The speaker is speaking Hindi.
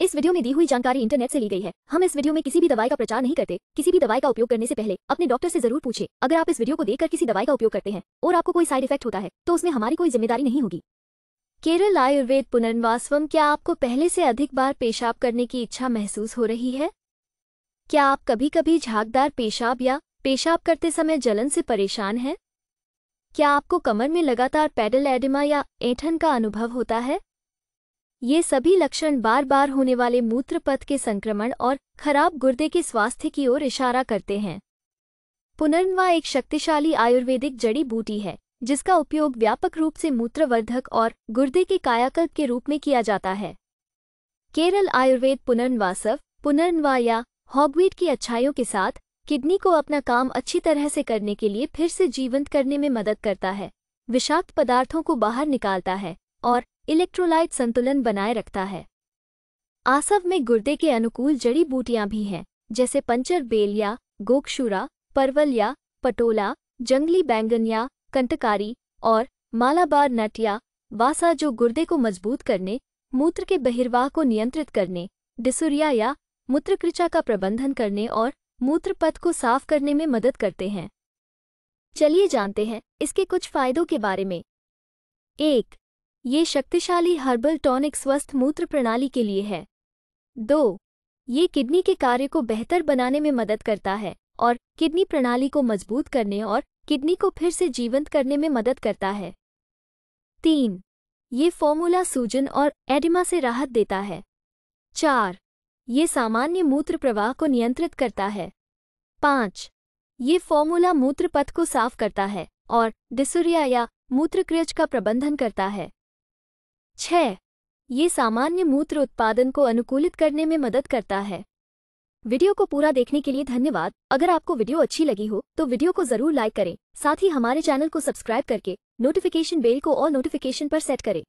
इस वीडियो में दी हुई जानकारी इंटरनेट से ली गई है हम इस वीडियो में किसी भी दवाई का प्रचार नहीं करते किसी भी दवाई का उपयोग करने से पहले अपने डॉक्टर से जरूर पूछे अगर आप इस वीडियो को देखकर किसी दवाई का उपयोग करते हैं और आपको कोई साइड इफेक्ट होता है तो उसमें हमारी कोई जिम्मेदारी नहीं होगी केरल आयुर्वेद पुनर्वासवम क्या आपको पहले से अधिक बार पेशाब करने की इच्छा महसूस हो रही है क्या आप कभी कभी झागदार पेशाब या पेशाब करते समय जलन से परेशान हैं क्या आपको कमर में लगातार पैडल एडिमा या ऐठन का अनुभव होता है ये सभी लक्षण बार बार होने वाले मूत्रपथ के संक्रमण और खराब गुर्दे के स्वास्थ्य की ओर इशारा करते हैं पुनर्न्वा एक शक्तिशाली आयुर्वेदिक जड़ी बूटी है जिसका उपयोग व्यापक रूप से मूत्रवर्धक और गुर्दे के कायाकल्प के रूप में किया जाता है केरल आयुर्वेद पुनर्न्वासव पुनर्न्वा या हॉगवीट की अच्छाइयों के साथ किडनी को अपना काम अच्छी तरह से करने के लिए फिर से जीवंत करने में मदद करता है विषाक्त पदार्थों को बाहर निकालता है और इलेक्ट्रोलाइट संतुलन बनाए रखता है आसव में गुर्दे के अनुकूल जड़ी बूटियां भी हैं जैसे पंचर बेल या गोकशूरा परवल या पटोला जंगली बैंगन या कंटकारी और मालाबार नट या वासा जो गुर्दे को मजबूत करने मूत्र के बहिर्वाह को नियंत्रित करने डिसुरिया या मूत्रकृचा का प्रबंधन करने और मूत्रपथ को साफ करने में मदद करते हैं चलिए जानते हैं इसके कुछ फायदों के बारे में एक ये शक्तिशाली हर्बल टॉनिक स्वस्थ मूत्र प्रणाली के लिए है दो ये किडनी के कार्य को बेहतर बनाने में मदद करता है और किडनी प्रणाली को मजबूत करने और किडनी को फिर से जीवंत करने में मदद करता है तीन ये फॉर्मूला सूजन और एडिमा से राहत देता है चार ये सामान्य मूत्र प्रवाह को नियंत्रित करता है पाँच ये फॉर्मूला मूत्र पथ को साफ करता है और डिसुरिया या मूत्रक्रिज का प्रबंधन करता है छह ये सामान्य मूत्र उत्पादन को अनुकूलित करने में मदद करता है वीडियो को पूरा देखने के लिए धन्यवाद अगर आपको वीडियो अच्छी लगी हो तो वीडियो को जरूर लाइक करें साथ ही हमारे चैनल को सब्सक्राइब करके नोटिफिकेशन बेल को और नोटिफिकेशन पर सेट करें